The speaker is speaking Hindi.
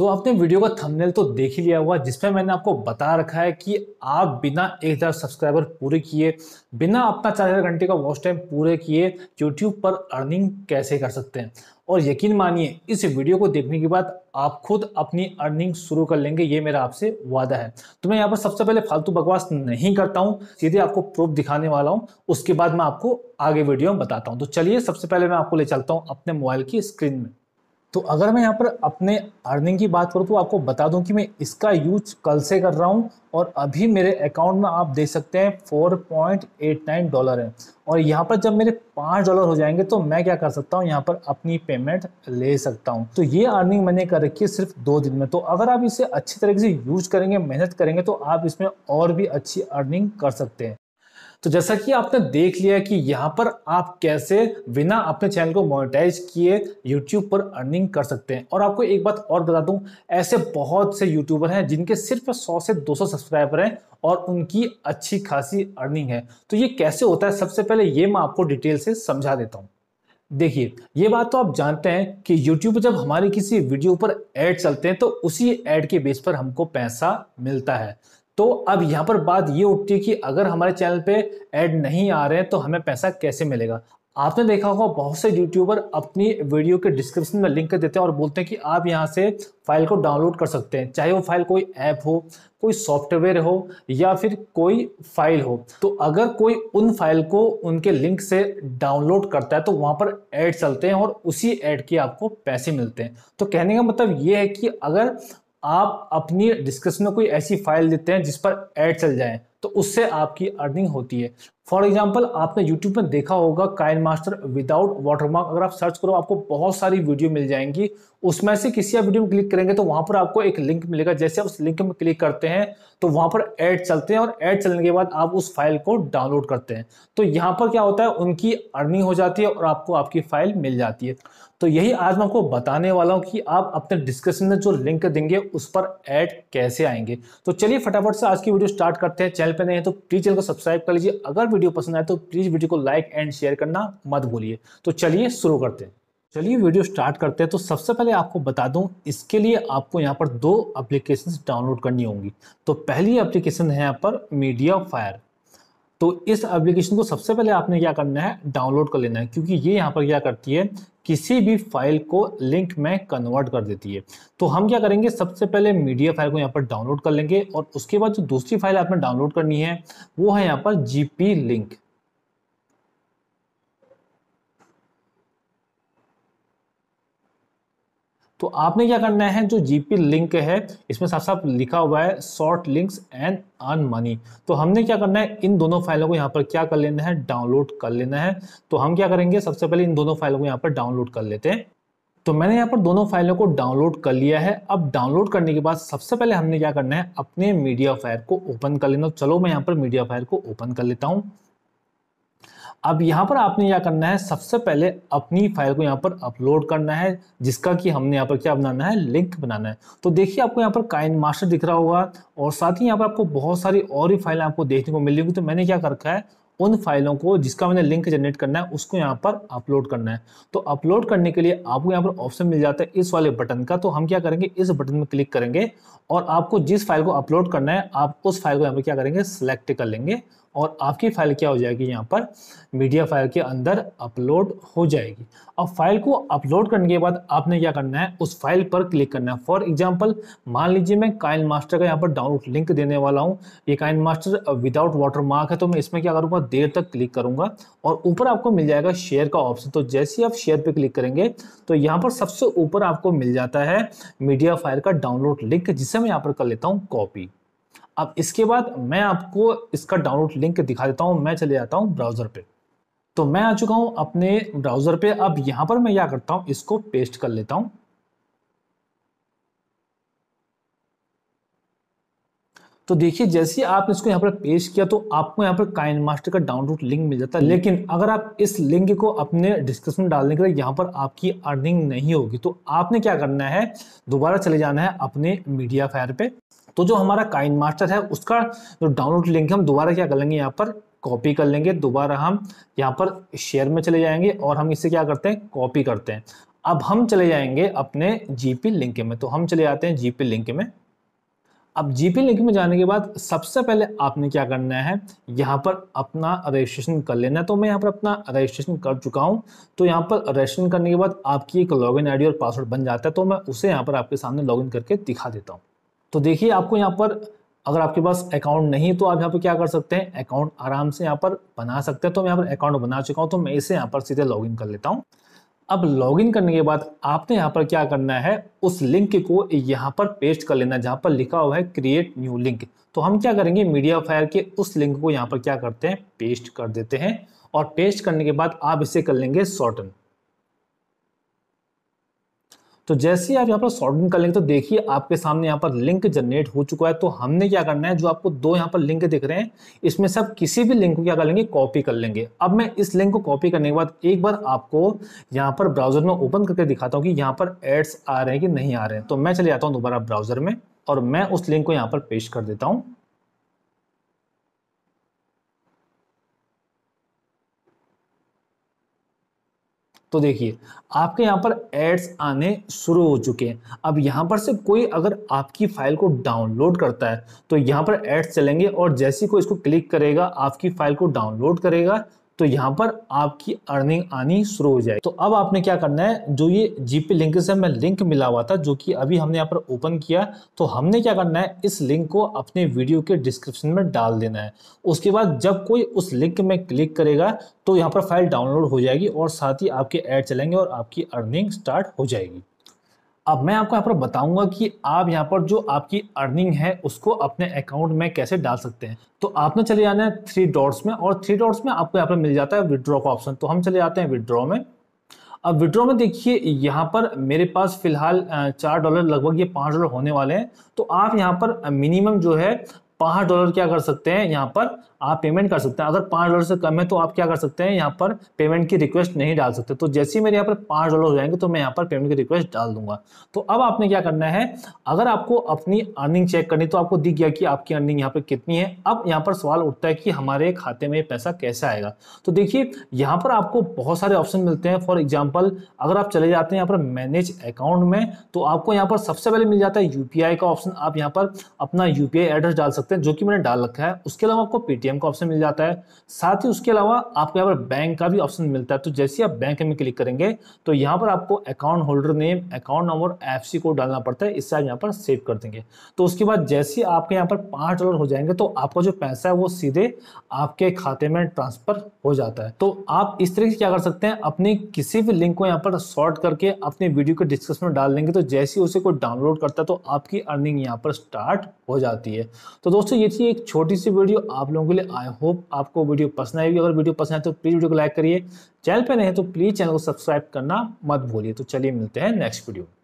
तो आपने वीडियो का थंबनेल तो देख ही लिया हुआ जिसमें मैंने आपको बता रखा है कि आप बिना एक हज़ार सब्सक्राइबर पूरे किए बिना अपना चार हज़ार घंटे का वॉच टाइम पूरे किए यूट्यूब पर अर्निंग कैसे कर सकते हैं और यकीन मानिए इस वीडियो को देखने के बाद आप खुद अपनी अर्निंग शुरू कर लेंगे ये मेरा आपसे वादा है तो मैं यहाँ पर सबसे पहले फालतू बकवास नहीं करता हूँ सीधे आपको प्रूफ दिखाने वाला हूँ उसके बाद मैं आपको आगे वीडियो में बताता हूँ तो चलिए सबसे पहले मैं आपको ले चलता हूँ अपने मोबाइल की स्क्रीन में तो अगर मैं यहाँ पर अपने अर्निंग की बात करूँ तो आपको बता दूँ कि मैं इसका यूज कल से कर रहा हूँ और अभी मेरे अकाउंट में आप देख सकते हैं 4.89 डॉलर है और यहाँ पर जब मेरे पाँच डॉलर हो जाएंगे तो मैं क्या कर सकता हूँ यहाँ पर अपनी पेमेंट ले सकता हूँ तो ये अर्निंग मैंने कर रखी है सिर्फ दो दिन में तो अगर आप इसे अच्छी तरीके से यूज करेंगे मेहनत करेंगे तो आप इसमें और भी अच्छी अर्निंग कर सकते हैं तो जैसा कि आपने देख लिया कि यहाँ पर आप कैसे बिना अपने चैनल को मोनेटाइज किए यूट्यूब पर अर्निंग कर सकते हैं और आपको एक बात और बता दूं ऐसे बहुत से यूट्यूबर हैं जिनके सिर्फ 100 से 200 सब्सक्राइबर हैं और उनकी अच्छी खासी अर्निंग है तो ये कैसे होता है सबसे पहले ये मैं आपको डिटेल से समझा देता हूँ देखिए ये बात तो आप जानते हैं कि YouTube पर जब हमारी किसी वीडियो पर ऐड चलते हैं तो उसी ऐड के बेस पर हमको पैसा मिलता है तो अब यहाँ पर बात ये उठती है कि अगर हमारे चैनल पे ऐड नहीं आ रहे हैं तो हमें पैसा कैसे मिलेगा आपने देखा होगा बहुत से यूट्यूबर अपनी वीडियो के डिस्क्रिप्शन में लिंक देते हैं और बोलते हैं कि आप यहाँ से फाइल को डाउनलोड कर सकते हैं चाहे वो फाइल कोई ऐप हो कोई सॉफ्टवेयर हो या फिर कोई फाइल हो तो अगर कोई उन फाइल को उनके लिंक से डाउनलोड करता है तो वहाँ पर ऐड चलते हैं और उसी ऐड के आपको पैसे मिलते हैं तो कहने का मतलब ये है कि अगर आप अपनी डिस्कशन में कोई ऐसी फाइल देते हैं जिस पर ऐड चल जाए तो उससे आपकी अर्निंग होती है फॉर एग्जाम्पल आपने यूट्यूब में देखा होगा काइन मास्टर विदाउट वाटरमार्क अगर आप सर्च करो आपको बहुत सारी वीडियो मिल जाएंगी उसमें से किसी आप वीडियो में क्लिक करेंगे तो वहां पर आपको एक लिंक मिलेगा जैसे आप उस लिंक में क्लिक करते हैं तो वहां पर एड चलते हैं और एड चलने के बाद आप उस फाइल को डाउनलोड करते हैं तो यहाँ पर क्या होता है उनकी अर्निंग हो जाती है और आपको आपकी फाइल मिल जाती है तो यही आज मैं आपको बताने वाला हूँ कि आप अपने डिस्क्रिप्शन में जो लिंक देंगे उस पर एड कैसे आएंगे तो चलिए फटाफट से आज की वीडियो स्टार्ट करते हैं चैनल चैनल पर नए हैं तो प्लीज़ चैनल को सब्सक्राइब कर लीजिए अगर वीडियो पसंद आए तो प्लीज़ वीडियो को लाइक एंड शेयर करना मत भूलिए तो चलिए शुरू करते हैं चलिए वीडियो स्टार्ट करते हैं तो सबसे पहले आपको बता दूं इसके लिए आपको यहाँ पर दो एप्लीकेशन डाउनलोड करनी होंगी तो पहली एप्लीकेशन है यहाँ पर मीडिया फायर तो इस एप्लीकेशन को सबसे पहले आपने क्या करना है डाउनलोड कर लेना है क्योंकि ये यहाँ पर क्या करती है किसी भी फाइल को लिंक में कन्वर्ट कर देती है तो हम क्या करेंगे सबसे पहले मीडिया फाइल को यहाँ पर डाउनलोड कर लेंगे और उसके बाद जो दूसरी फाइल आपने डाउनलोड करनी है वो है यहाँ पर जी लिंक तो आपने क्या करना है जो जीपी लिंक है इसमें साफ साफ लिखा हुआ है short links and earn money तो हमने क्या करना है इन दोनों फाइलों को यहाँ पर क्या कर लेना है डाउनलोड कर लेना है तो हम क्या करेंगे सबसे पहले इन दोनों फाइलों को यहाँ पर डाउनलोड कर लेते हैं तो मैंने यहाँ पर दोनों फाइलों को डाउनलोड कर लिया है अब डाउनलोड करने के बाद सबसे पहले हमने क्या करना है अपने मीडिया फायर को ओपन कर लेना तो चलो मैं यहाँ पर मीडिया फायर को ओपन कर लेता हूँ अब यहाँ पर आपने क्या करना है सबसे पहले अपनी फाइल को यहाँ पर अपलोड करना है जिसका कि हमने यहाँ पर क्या बनाना है लिंक बनाना है तो देखिए आपको यहाँ पर काइन मास्टर दिख रहा होगा और साथ ही यहाँ पर आपको बहुत सारी और ही फाइलें आपको देखने को मिलेंगी तो मैंने क्या कर रखा है उन फाइलों को जिसका मैंने लिंक जनरेट करना है उसको यहाँ पर अपलोड करना है तो अपलोड करने के लिए आपको यहाँ पर ऑप्शन मिल जाता है इस वाले बटन का तो हम क्या करेंगे इस बटन में क्लिक करेंगे और आपको जिस फाइल को अपलोड करना है आप उस फाइल को यहाँ पर क्या करेंगे सेलेक्ट कर लेंगे और आपकी फाइल क्या हो जाएगी यहाँ पर मीडिया फाइल के अंदर अपलोड हो जाएगी अब फाइल को अपलोड करने के बाद आपने क्या करना है उस फाइल पर क्लिक करना है फॉर एग्जाम्पल मान लीजिए मैं काइन मास्टर का यहाँ पर डाउनलोड लिंक देने वाला हूँ ये KineMaster without watermark है तो मैं इसमें क्या करूँगा देर तक क्लिक करूँगा और ऊपर आपको मिल जाएगा शेयर का ऑप्शन तो जैसे ही आप शेयर पर क्लिक करेंगे तो यहाँ पर सबसे ऊपर आपको मिल जाता है मीडिया फाइल का डाउनलोड लिंक जिसे मैं यहाँ पर कर लेता हूँ कॉपी अब इसके बाद मैं आपको इसका डाउनलोड लिंक दिखा देता हूँ मैं चले जाता हूँ ब्राउज़र पे तो मैं आ चुका हूँ अपने ब्राउज़र पे अब यहाँ पर मैं क्या करता हूँ इसको पेस्ट कर लेता हूँ तो देखिए जैसे आपने इसको यहाँ पर पेश किया तो आपको यहाँ पर काइन मास्टर का डाउनलोड लिंक मिल जाता है लेकिन अगर आप इस लिंक को अपने डिस्क्रिप्शन डालने के लिए यहाँ पर आपकी अर्निंग नहीं होगी तो आपने क्या करना है दोबारा चले जाना है अपने मीडिया फायर पे तो जो हमारा काइन मास्टर है उसका जो डाउनलोड लिंक हम दोबारा क्या कर लेंगे यहाँ पर कॉपी कर लेंगे दोबारा हम यहाँ पर शेयर में चले जाएंगे और हम इसे क्या करते हैं कॉपी करते हैं अब हम चले जाएंगे अपने जीपी लिंक में तो हम चले जाते हैं जीपी लिंक में अब जीपी लिंक में जाने के बाद सबसे पहले आपने क्या करना है यहाँ पर अपना रजिस्ट्रेशन कर लेना है तो मैं यहाँ पर अपना रजिस्ट्रेशन कर चुका हूँ तो यहाँ पर रजिस्ट्रेशन करने के बाद आपकी एक लॉगिन आईडी और पासवर्ड बन जाता है तो मैं उसे यहाँ पर आपके सामने लॉगिन करके दिखा देता हूँ तो देखिए आपको यहाँ पर अगर आपके पास अकाउंट नहीं है तो आप यहाँ पर क्या कर सकते हैं अकाउंट आराम से यहाँ पर बना सकते हैं तो मैं यहाँ पर अकाउंट बना चुका हूँ तो मैं इसे यहाँ पर सीधे लॉगिन कर लेता हूँ अब लॉगिन करने के बाद आपने यहाँ पर क्या करना है उस लिंक को यहाँ पर पेस्ट कर लेना जहाँ पर लिखा हुआ है क्रिएट न्यू लिंक तो हम क्या करेंगे मीडिया फायर के उस लिंक को यहाँ पर क्या करते हैं पेस्ट कर देते हैं और पेस्ट करने के बाद आप इसे कर लेंगे शॉर्टन तो जैसे ही आप यहाँ पर इन कर लेंगे तो देखिए आपके सामने यहाँ पर लिंक जनरेट हो चुका है तो हमने क्या करना है जो आपको दो यहाँ पर लिंक दिख रहे हैं इसमें सब किसी भी लिंक को क्या कर लेंगे कॉपी कर लेंगे अब मैं इस लिंक को कॉपी करने के बाद एक बार आपको यहाँ पर ब्राउजर में ओपन करके दिखाता हूँ कि यहाँ पर एड्स आ रहे हैं कि नहीं आ रहे हैं तो मैं चले जाता हूँ दोबारा ब्राउजर में और मैं उस लिंक को यहाँ पर पेश कर देता हूँ तो देखिए आपके यहाँ पर एड्स आने शुरू हो चुके हैं अब यहाँ पर से कोई अगर आपकी फाइल को डाउनलोड करता है तो यहाँ पर एड्स चलेंगे और जैसे कोई इसको क्लिक करेगा आपकी फाइल को डाउनलोड करेगा तो यहाँ पर आपकी अर्निंग आनी शुरू हो जाएगी तो अब आपने क्या करना है जो ये जीपी लिंक से मैं लिंक मिला हुआ था जो कि अभी हमने यहाँ पर ओपन किया तो हमने क्या करना है इस लिंक को अपने वीडियो के डिस्क्रिप्शन में डाल देना है उसके बाद जब कोई उस लिंक में क्लिक करेगा तो यहाँ पर फाइल डाउनलोड हो जाएगी और साथ ही आपके ऐड चलेंगे और आपकी अर्निंग स्टार्ट हो जाएगी अब मैं आपको यहाँ पर बताऊंगा कि आप यहाँ पर जो आपकी अर्निंग है उसको अपने अकाउंट में कैसे डाल सकते हैं तो आपने चले जाना है थ्री डॉट्स में और थ्री डॉट्स में आपको यहाँ पर मिल जाता है विड्रॉ का ऑप्शन तो हम चले जाते हैं विड्रॉ में अब विड्रॉ में देखिए यहाँ पर मेरे पास फिलहाल चार डॉलर लगभग ये पाँच डॉलर होने वाले हैं तो आप यहाँ पर मिनिमम जो है पांच डॉलर क्या कर सकते हैं यहाँ पर आप पेमेंट कर सकते हैं अगर पांच डॉलर से कम है तो आप क्या कर सकते हैं यहाँ पर पेमेंट की रिक्वेस्ट नहीं डाल सकते तो जैसे ही मेरे यहाँ पर पांच डॉलर हो जाएंगे तो मैं यहाँ पर पेमेंट की रिक्वेस्ट डाल दूंगा तो अब आपने क्या करना है अगर आपको अपनी अर्निंग चेक करनी तो आपको दिख गया कि आपकी अर्निंग यहाँ पर कितनी है अब यहाँ पर सवाल उठता है कि हमारे खाते में पैसा कैसे आएगा तो देखिए यहाँ पर आपको बहुत सारे ऑप्शन मिलते हैं फॉर एग्जाम्पल अगर आप चले जाते हैं यहाँ पर मैनेज अकाउंट में तो आपको यहाँ पर सबसे पहले मिल जाता है यूपीआई का ऑप्शन आप यहाँ पर अपना यूपीआई एड्रेस डाल सकते सकते हैं जो कि मैंने डाल रखा है उसके अलावा आपको पेटीएम का ऑप्शन मिल जाता है साथ ही उसके अलावा आपको यहाँ पर बैंक का भी ऑप्शन मिलता है तो जैसे आप बैंक में क्लिक करेंगे तो यहाँ पर आपको account holder name account number एफ कोड डालना पड़ता है इससे आप यहाँ पर सेव कर देंगे तो उसके बाद जैसे आपके यहाँ पर पाँच डॉलर हो जाएंगे तो आपका जो पैसा है वो सीधे आपके खाते में ट्रांसफर हो जाता है तो आप इस तरीके से क्या कर सकते हैं अपने किसी भी लिंक को यहाँ पर शॉर्ट करके अपने वीडियो के डिस्क्रिप्शन में डाल देंगे तो जैसे ही उसे कोई डाउनलोड करता है तो आपकी अर्निंग यहाँ पर स्टार्ट हो जाती है तो दोस्तों दोस्तों ये थी एक छोटी सी वीडियो आप लोगों के लिए आई होप आपको वीडियो पसंद आएगी अगर वीडियो पसंद आए तो प्लीज़ वीडियो को लाइक करिए चैनल पर नहीं है तो प्लीज़ चैनल को सब्सक्राइब करना मत भूलिए तो चलिए मिलते हैं नेक्स्ट वीडियो